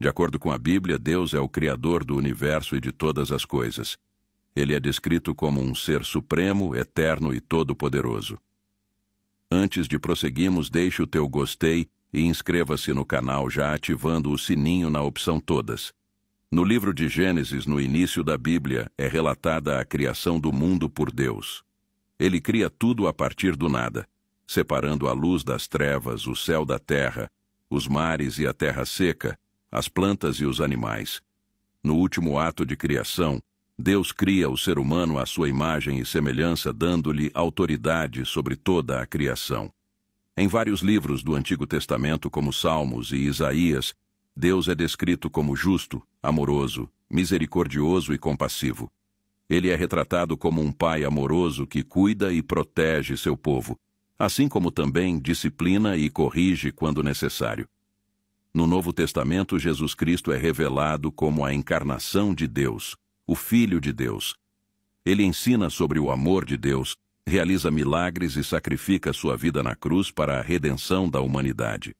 De acordo com a Bíblia, Deus é o Criador do universo e de todas as coisas. Ele é descrito como um ser supremo, eterno e todo-poderoso. Antes de prosseguirmos, deixe o teu gostei e inscreva-se no canal já ativando o sininho na opção Todas. No livro de Gênesis, no início da Bíblia, é relatada a criação do mundo por Deus. Ele cria tudo a partir do nada, separando a luz das trevas, o céu da terra, os mares e a terra seca, as plantas e os animais. No último ato de criação, Deus cria o ser humano à sua imagem e semelhança, dando-lhe autoridade sobre toda a criação. Em vários livros do Antigo Testamento, como Salmos e Isaías, Deus é descrito como justo, amoroso, misericordioso e compassivo. Ele é retratado como um pai amoroso que cuida e protege seu povo, assim como também disciplina e corrige quando necessário. No Novo Testamento, Jesus Cristo é revelado como a encarnação de Deus, o Filho de Deus. Ele ensina sobre o amor de Deus, realiza milagres e sacrifica sua vida na cruz para a redenção da humanidade.